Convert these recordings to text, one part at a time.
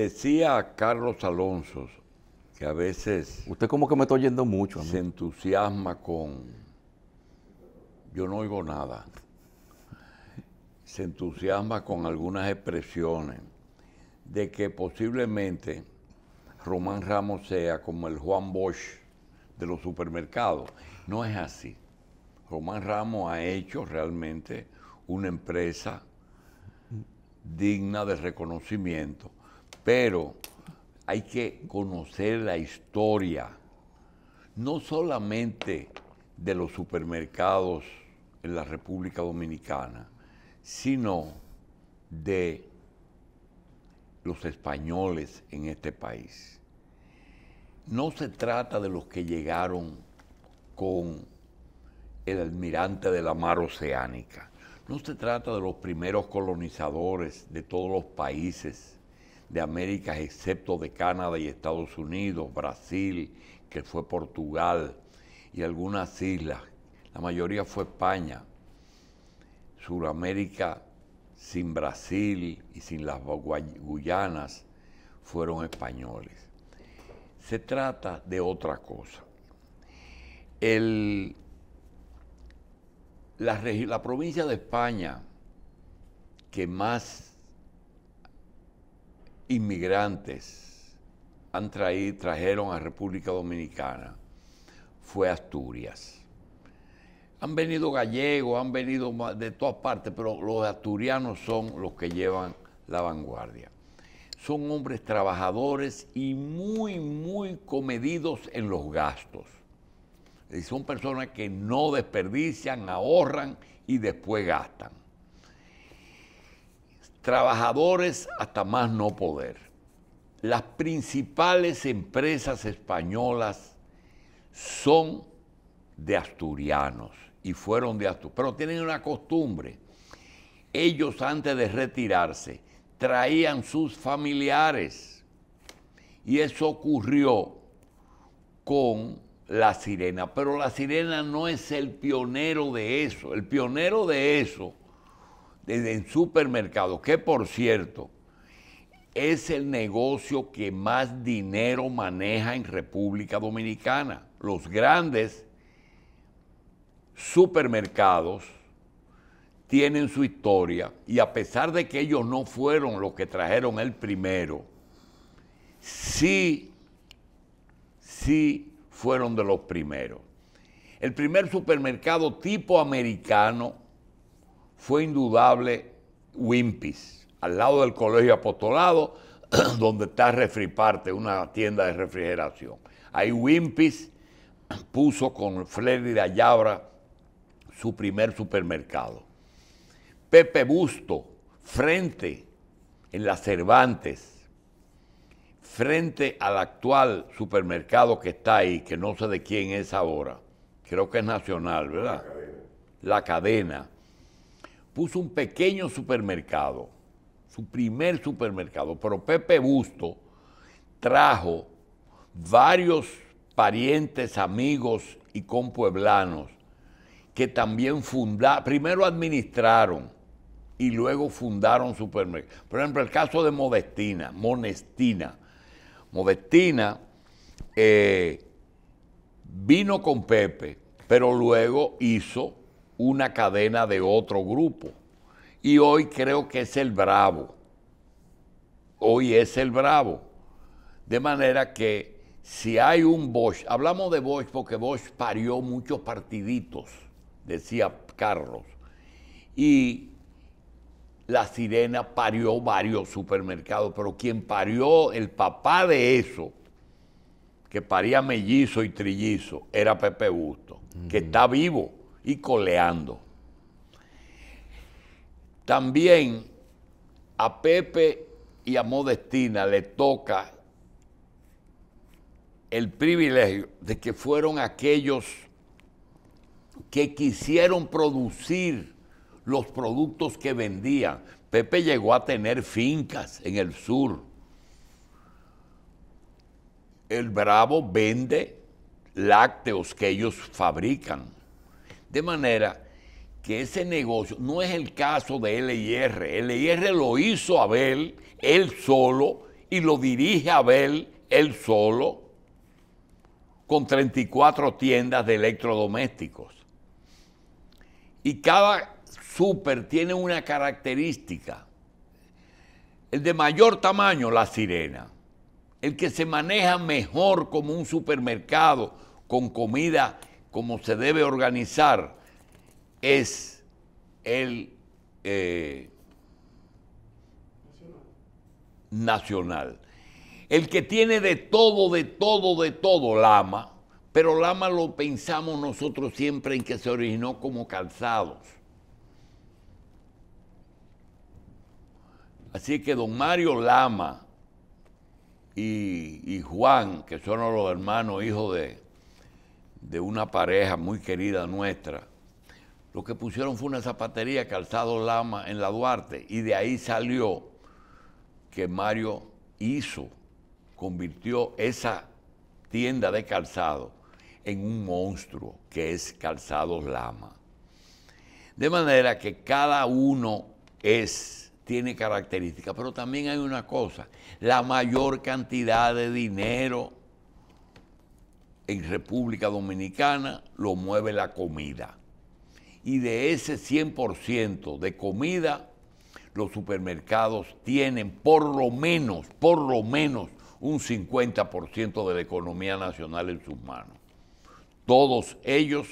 Decía Carlos Alonso que a veces. Usted, como que me está oyendo mucho. Se entusiasma con. Yo no oigo nada. Se entusiasma con algunas expresiones de que posiblemente Román Ramos sea como el Juan Bosch de los supermercados. No es así. Román Ramos ha hecho realmente una empresa digna de reconocimiento pero hay que conocer la historia, no solamente de los supermercados en la República Dominicana, sino de los españoles en este país. No se trata de los que llegaron con el almirante de la mar oceánica. No se trata de los primeros colonizadores de todos los países de América, excepto de Canadá y Estados Unidos, Brasil, que fue Portugal y algunas islas. La mayoría fue España. Suramérica sin Brasil y sin las Guyanas fueron españoles. Se trata de otra cosa. El, la, la provincia de España que más inmigrantes han traído, trajeron a República Dominicana fue Asturias. Han venido gallegos, han venido de todas partes, pero los asturianos son los que llevan la vanguardia. Son hombres trabajadores y muy, muy comedidos en los gastos. Y son personas que no desperdician, ahorran y después gastan trabajadores hasta más no poder. Las principales empresas españolas son de asturianos y fueron de asturianos. pero tienen una costumbre. Ellos antes de retirarse traían sus familiares y eso ocurrió con la sirena, pero la sirena no es el pionero de eso, el pionero de eso el supermercado, que por cierto, es el negocio que más dinero maneja en República Dominicana. Los grandes supermercados tienen su historia y a pesar de que ellos no fueron los que trajeron el primero, sí, sí fueron de los primeros. El primer supermercado tipo americano fue indudable Wimpis, al lado del Colegio Apostolado, donde está Refriparte, una tienda de refrigeración. Ahí Wimpis puso con Freddy de Ayabra su primer supermercado. Pepe Busto, frente en las Cervantes, frente al actual supermercado que está ahí, que no sé de quién es ahora, creo que es nacional, ¿verdad? La cadena puso un pequeño supermercado, su primer supermercado, pero Pepe Busto trajo varios parientes, amigos y compueblanos que también fundaron, primero administraron y luego fundaron supermercados. Por ejemplo, el caso de Modestina, Monestina. Modestina eh, vino con Pepe, pero luego hizo una cadena de otro grupo. Y hoy creo que es el Bravo. Hoy es el Bravo. De manera que si hay un Bosch, hablamos de Bosch porque Bosch parió muchos partiditos, decía Carlos. Y la sirena parió varios supermercados, pero quien parió el papá de eso, que paría mellizo y trillizo, era Pepe Gusto, que está vivo y coleando. También a Pepe y a Modestina le toca el privilegio de que fueron aquellos que quisieron producir los productos que vendían. Pepe llegó a tener fincas en el sur. El Bravo vende lácteos que ellos fabrican. De manera que ese negocio no es el caso de LIR. LIR lo hizo Abel, él solo, y lo dirige Abel, él solo, con 34 tiendas de electrodomésticos. Y cada súper tiene una característica. El de mayor tamaño, la sirena. El que se maneja mejor como un supermercado con comida como se debe organizar es el eh, nacional. El que tiene de todo, de todo, de todo, Lama, pero Lama lo pensamos nosotros siempre en que se originó como calzados. Así que don Mario Lama y, y Juan, que son los hermanos hijos de, de una pareja muy querida nuestra, lo que pusieron fue una zapatería calzado lama en la Duarte y de ahí salió que Mario hizo, convirtió esa tienda de calzado en un monstruo que es Calzado lama. De manera que cada uno es, tiene características, pero también hay una cosa, la mayor cantidad de dinero en República Dominicana lo mueve la comida. Y de ese 100% de comida, los supermercados tienen por lo menos, por lo menos un 50% de la economía nacional en sus manos. Todos ellos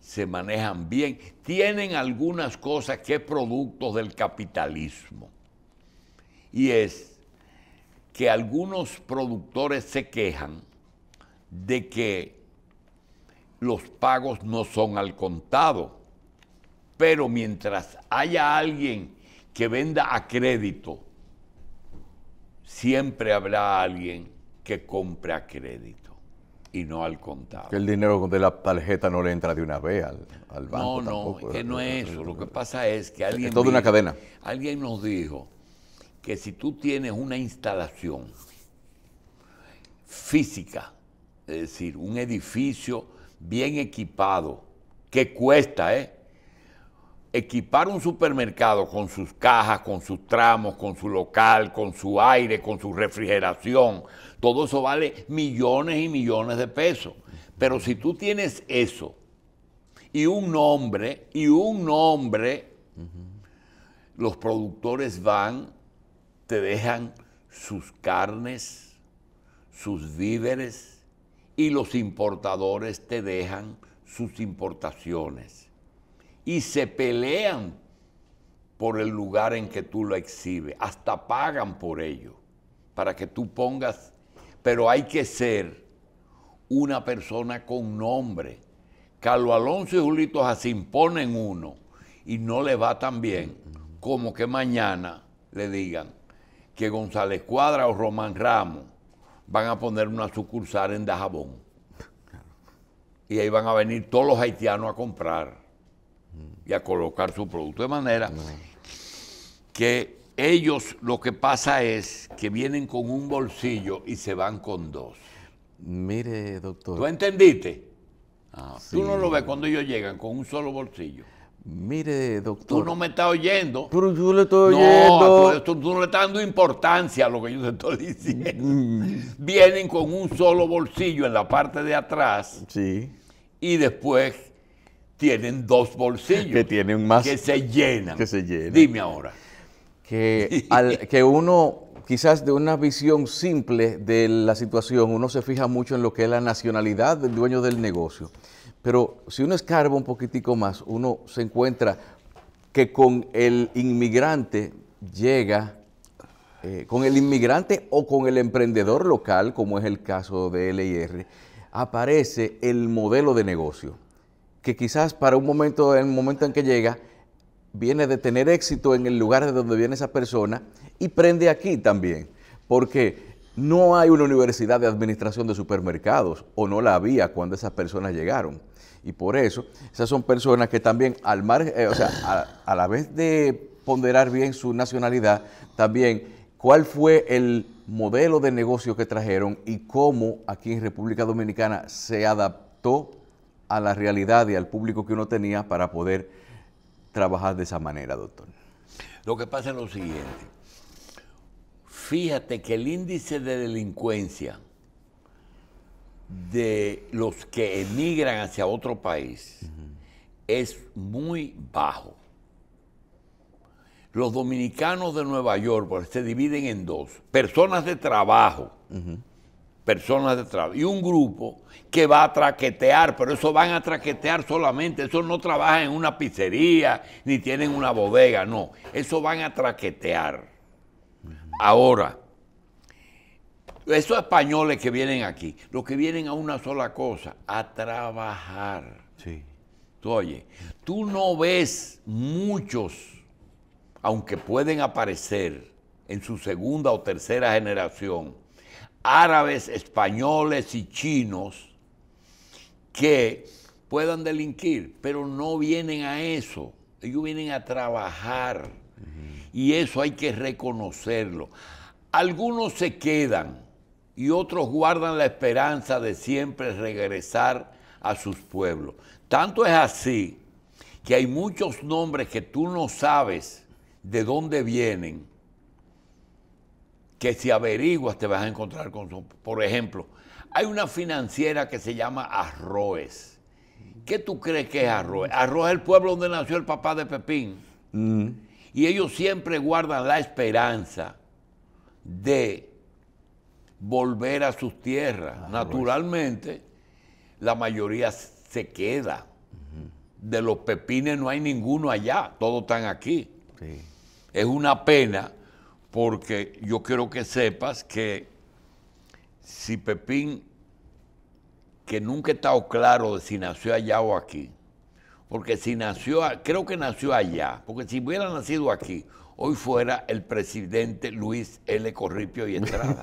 se manejan bien, tienen algunas cosas que productos del capitalismo. Y es que algunos productores se quejan de que los pagos no son al contado, pero mientras haya alguien que venda a crédito, siempre habrá alguien que compre a crédito y no al contado. Que el dinero de la tarjeta no le entra de una vez al, banco. No, no, que no es eso. Lo que pasa es que alguien... toda una cadena. Alguien nos dijo que si tú tienes una instalación física es decir, un edificio bien equipado, que cuesta, ¿eh? Equipar un supermercado con sus cajas, con sus tramos, con su local, con su aire, con su refrigeración, todo eso vale millones y millones de pesos. Pero si tú tienes eso y un nombre, y un nombre, los productores van, te dejan sus carnes, sus víveres, y los importadores te dejan sus importaciones y se pelean por el lugar en que tú lo exhibes, hasta pagan por ello, para que tú pongas, pero hay que ser una persona con nombre. Carlos Alonso y Julito Jacín ponen uno y no le va tan bien como que mañana le digan que González Cuadra o Román Ramos van a poner una sucursal en Dajabón. Y ahí van a venir todos los haitianos a comprar y a colocar su producto. De manera que ellos lo que pasa es que vienen con un bolsillo y se van con dos. Mire, doctor. ¿Lo entendiste? Ah, tú no lo ves cuando ellos llegan con un solo bolsillo. Mire, doctor. Tú no me estás oyendo. Pero yo le estoy oyendo. No, tú, no le estás dando importancia a lo que yo te estoy diciendo. Mm. Vienen con un solo bolsillo en la parte de atrás. Sí. Y después tienen dos bolsillos. Que tienen más. Que se llenan. Que se llenen. Dime ahora. Que, que uno, quizás de una visión simple de la situación, uno se fija mucho en lo que es la nacionalidad del dueño del negocio. Pero si uno escarba un poquitico más, uno se encuentra que con el inmigrante llega, eh, con el inmigrante o con el emprendedor local, como es el caso de LIR, aparece el modelo de negocio, que quizás para un momento, en el momento en que llega, viene de tener éxito en el lugar de donde viene esa persona y prende aquí también, porque no hay una universidad de administración de supermercados, o no la había cuando esas personas llegaron. Y por eso, esas son personas que también, al eh, o sea, a la vez de ponderar bien su nacionalidad, también cuál fue el modelo de negocio que trajeron y cómo aquí en República Dominicana se adaptó a la realidad y al público que uno tenía para poder trabajar de esa manera, doctor. Lo que pasa es lo siguiente. Fíjate que el índice de delincuencia de los que emigran hacia otro país es muy bajo. Los dominicanos de Nueva York se dividen en dos, personas de trabajo, personas de trabajo, y un grupo que va a traquetear, pero eso van a traquetear solamente, eso no trabaja en una pizzería ni tienen una bodega, no, eso van a traquetear. Ahora, esos españoles que vienen aquí, los que vienen a una sola cosa, a trabajar. Sí. Tú oye, tú no ves muchos, aunque pueden aparecer en su segunda o tercera generación, árabes, españoles y chinos que puedan delinquir, pero no vienen a eso. Ellos vienen a trabajar. Y eso hay que reconocerlo. Algunos se quedan y otros guardan la esperanza de siempre regresar a sus pueblos. Tanto es así que hay muchos nombres que tú no sabes de dónde vienen, que si averiguas te vas a encontrar con... Su... Por ejemplo, hay una financiera que se llama Arroes. ¿Qué tú crees que es Arroes? Arroes es el pueblo donde nació el papá de Pepín. Mm. Y ellos siempre guardan la esperanza de volver a sus tierras. Naturalmente, la mayoría se queda. De los pepines no hay ninguno allá, todos están aquí. Es una pena porque yo quiero que sepas que si Pepín, que nunca he estado claro de si nació allá o aquí, porque si nació, creo que nació allá, porque si hubiera nacido aquí, hoy fuera el presidente Luis L. Corripio y Estrada.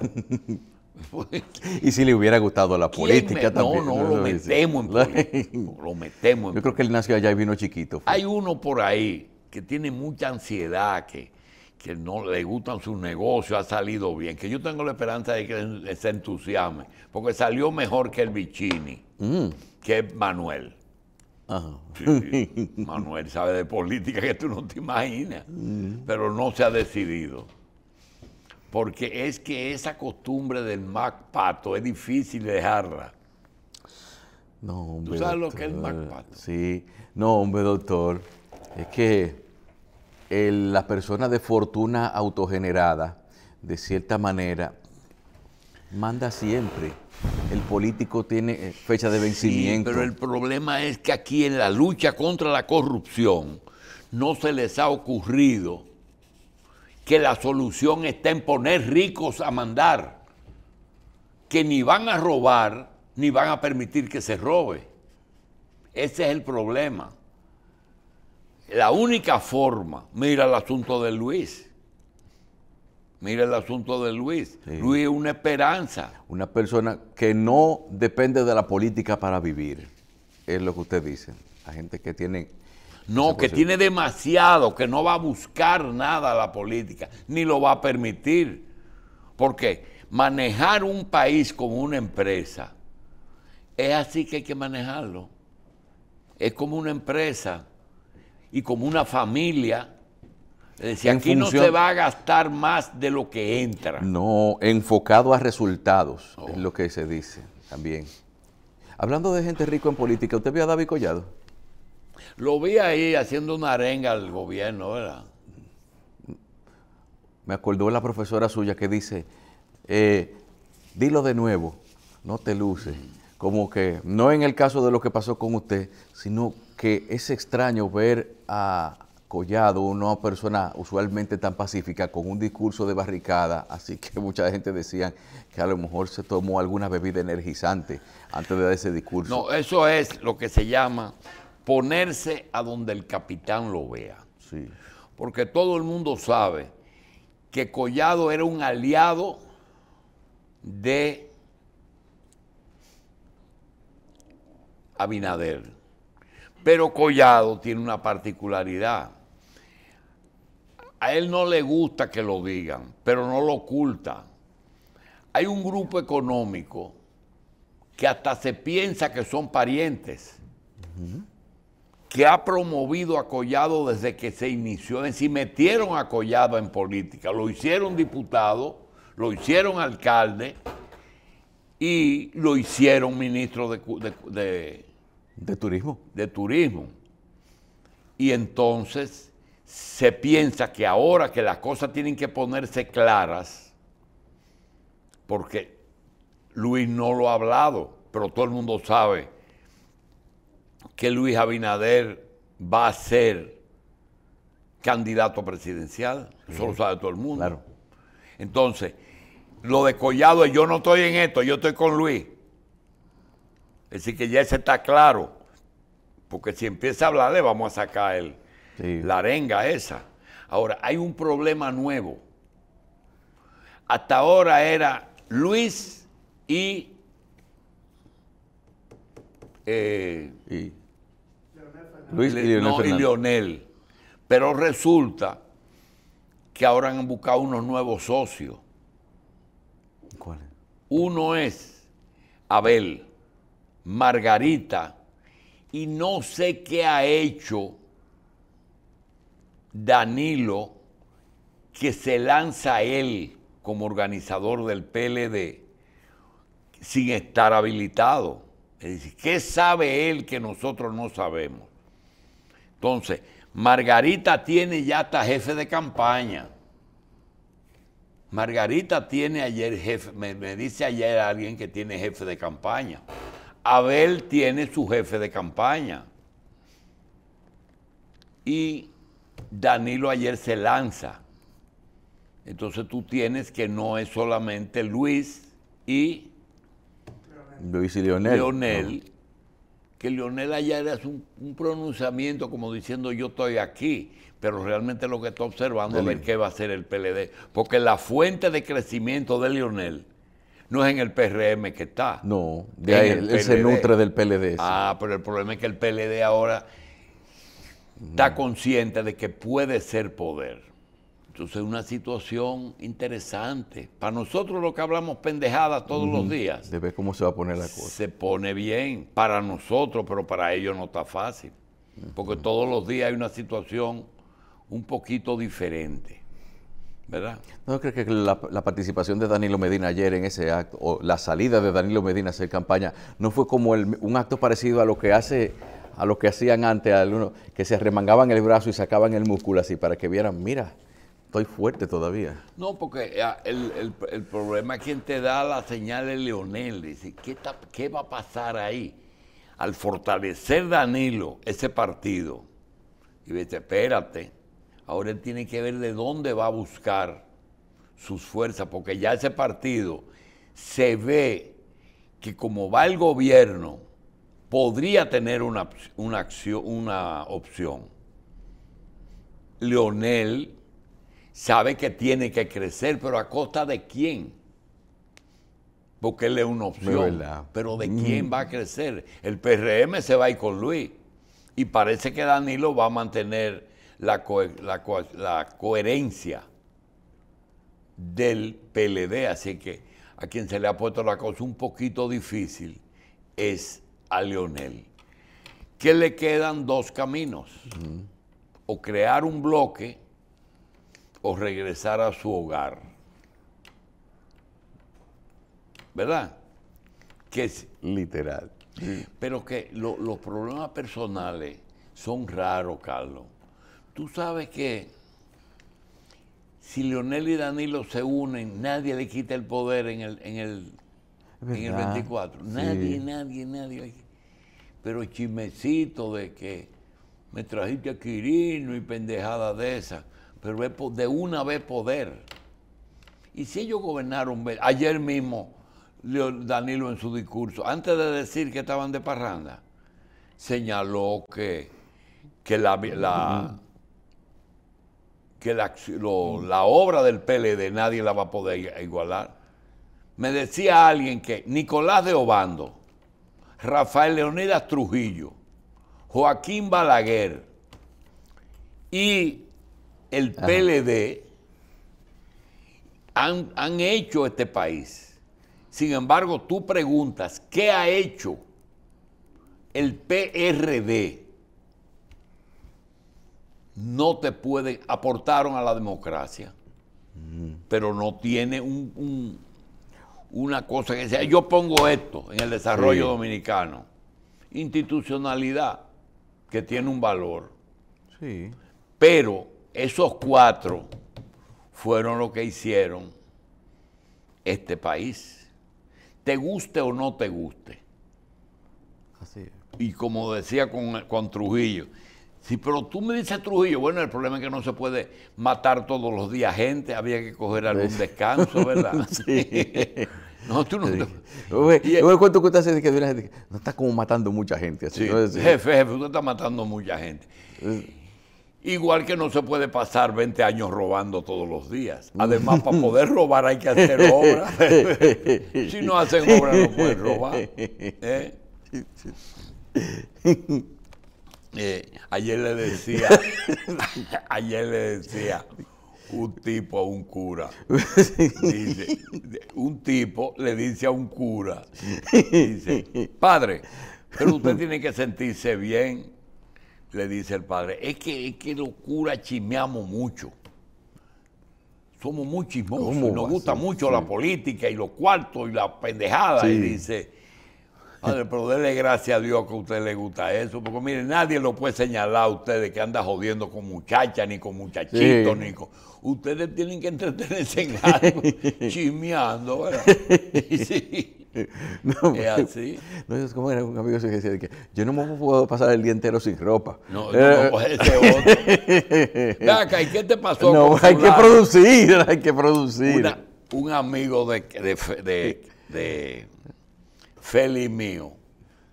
y si le hubiera gustado la política también. No, no, lo, metemos en política, Yo creo que él nació allá y vino chiquito. Hay uno por ahí que tiene mucha ansiedad, que, que no le gustan sus negocios, ha salido bien, que yo tengo la esperanza de que se entusiasme, porque salió mejor que el Bicini, mm. que Manuel. Manuel sabe de política que tú no te imaginas, mm. pero no se ha decidido. Porque es que esa costumbre del Mac Pato es difícil dejarla. No, hombre. ¿Tú sabes lo que es el pato? Sí, no, hombre, doctor. Es que la persona de fortuna autogenerada, de cierta manera, manda siempre el político tiene eh, fecha de vencimiento. pero el problema es que aquí en la lucha contra la corrupción no se les ha ocurrido que la solución está en poner ricos a mandar, que ni van a robar ni van a permitir que se robe. Ese es el problema. La única forma, mira el asunto de Luis Mira el asunto de Luis. Luis es una esperanza. Una persona que no depende de la política para vivir. Es lo que usted dice. La gente que tiene. No, que tiene demasiado, que no va a buscar nada la política, ni lo va a permitir. Porque manejar un país como una empresa es así que hay que manejarlo. Es como una empresa y como una familia si aquí no se va a gastar más de lo que entra. No, enfocado a resultados, es oh. lo que se dice también. Hablando de gente rico en política, ¿usted vio a David Collado? Lo vi ahí haciendo una arenga al gobierno, ¿verdad? Me acordó la profesora suya que dice, eh, dilo de nuevo, no te luces. Como que no en el caso de lo que pasó con usted, sino que es extraño ver a, Collado, una persona usualmente tan pacífica, con un discurso de barricada, así que mucha gente decía que a lo mejor se tomó alguna bebida energizante antes de dar ese discurso. No, eso es lo que se llama ponerse a donde el capitán lo vea. Sí. Porque todo el mundo sabe que Collado era un aliado de Abinader. Pero Collado tiene una particularidad a él no le gusta que lo digan, pero no lo oculta. Hay un grupo económico que hasta se piensa que son parientes, que ha promovido a Collado desde que se inició, en decir, metieron a Collado en política, lo hicieron diputado, lo hicieron alcalde y lo hicieron ministro de, de, de turismo. De turismo. Y entonces se piensa que ahora que las cosas tienen que ponerse claras, porque Luis no lo ha hablado, pero todo el mundo sabe que Luis Abinader va a ser candidato presidencial, eso lo sabe todo el mundo. Entonces, lo de Collado, yo no estoy en esto, yo estoy con Luis. Es decir, que ya se está claro, porque si empieza a hablarle, vamos a sacar el la arenga esa. Ahora, hay un problema nuevo. Hasta ahora era Luis y... Eh, Luis y Lionel, Pero resulta que ahora han buscado unos nuevos socios. ¿Cuáles? Uno es Abel, Margarita, y no sé qué ha hecho Danilo que se lanza él como organizador del PLD sin estar habilitado. Es ¿qué sabe él que nosotros no sabemos? Entonces, Margarita tiene ya hasta jefe de campaña. Margarita tiene ayer jefe, me, dice ayer alguien que tiene jefe de campaña. Abel tiene su jefe de campaña. Y Danilo ayer se lanza. Entonces tú tienes que no es solamente Luis y Luis y leonel Que Lionel ayer hace un, pronunciamiento como diciendo yo estoy aquí, pero realmente lo que está observando es que va a ser el PLD. Porque la fuente de crecimiento de Lionel no es en el PRM que está. No, de él, se nutre del PLD. Ah, pero el problema es que el PLD ahora está consciente de que puede ser poder. Entonces, es una situación interesante. Para nosotros lo que hablamos pendejadas todos los días. De ver cómo se va a poner la cosa. Se pone bien para nosotros, pero para ellos no está fácil. Porque todos los días hay una situación un poquito diferente. ¿Verdad? ¿No crees que la, participación de Danilo Medina ayer en ese acto, o la salida de Danilo Medina a hacer campaña, no fue como un acto parecido a lo que hace a lo que hacían antes uno, que se remangaban el brazo y sacaban el músculo así para que vieran, mira, estoy fuerte todavía. No, porque ah, el, problema es quien te da la señal de Leonel, dice, ¿qué, ¿qué va a pasar ahí? Al fortalecer Danilo ese partido, y dice, espérate, ahora él tiene que ver de dónde va a buscar sus fuerzas, porque ya ese partido se ve que como va el gobierno, podría tener una, acción, una opción. Leonel sabe que tiene que crecer, pero ¿a costa de quién? Porque él es una opción. Pero, ¿de mm. quién va a crecer? El PRM se va a ir con Luis. Y parece que Danilo va a mantener la, la coherencia del PLD. Así que a quien se le ha puesto la cosa un poquito difícil es a Leonel que le quedan dos caminos, o crear un bloque o regresar a su hogar. ¿Verdad? Que es literal. Pero que los problemas personales son raros, Carlos. Tú sabes que si Leonel y Danilo se unen, nadie le quita el poder en el, en el, en el 24. Nadie, nadie, nadie pero chimecito de que me trajiste a Quirino y pendejada de esa pero de una vez poder. Y si ellos gobernaron, ayer mismo Danilo en su discurso, antes de decir que estaban de parranda, señaló que, la, la obra del PLD nadie la va a poder igualar. Me decía alguien que Nicolás de Obando, Rafael Leonidas Trujillo, Joaquín Balaguer y el PLD han, hecho este país. Sin embargo, tú preguntas, ¿qué ha hecho el PRD? No te pueden, aportaron a la democracia, pero no tiene un una cosa que sea, yo pongo esto en el desarrollo dominicano. Institucionalidad, que tiene un valor. Sí. Pero esos cuatro fueron lo que hicieron este país. Te guste o no te guste. Así Y como decía con, con Trujillo, Sí, pero tú me dices Trujillo, bueno, el problema es que no se puede matar todos los días gente, había que coger algún descanso, ¿verdad? sí. No, tú no. Oye, ¿Cuánto cuesta hacer que gente? No estás como matando mucha gente. Así, sí. Jefe, jefe, usted está matando mucha gente. Igual que no se puede pasar 20 años robando todos los días. Mm. Además, para poder robar hay que hacer obra. si no hacen obra, no pueden robar. ¿Eh? Eh, ayer le decía, ayer le decía un tipo a un cura. un tipo le dice a un cura, dice, padre, pero usted tiene que sentirse bien, le dice el padre. Es que, es que los curas chismeamos mucho. Somos muy chismosos, nos gusta mucho la política y los cuartos y la pendejada. Y dice, Padre, pero déle gracias a Dios que a usted le gusta eso, porque mire, nadie lo puede señalar a ustedes que anda jodiendo con muchachas, ni con muchachitos, ni con... Ustedes tienen que entretenerse en algo, chismeando, ¿verdad? Sí. No, es pues, así. No, es como era un amigo que decía que yo no me puedo pasar el día entero sin ropa. No, no, eh, pues, ese otro. ¿y qué te pasó? No, hay que producir, hay que producir. Mira, un amigo de feliz mío,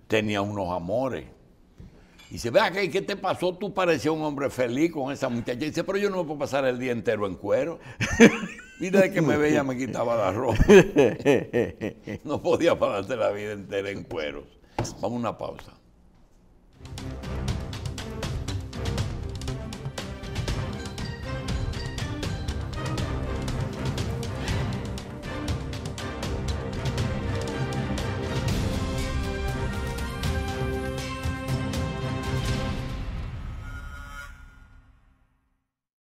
tenía unos amores. Y dice, vea que qué te pasó? Tú parecías un hombre feliz con esa muchacha. dice, pero yo no me puedo pasar el día entero en cuero. y de que me veía, me quitaba la ropa. No podía pasarte la vida entera en cueros. Vamos a una pausa.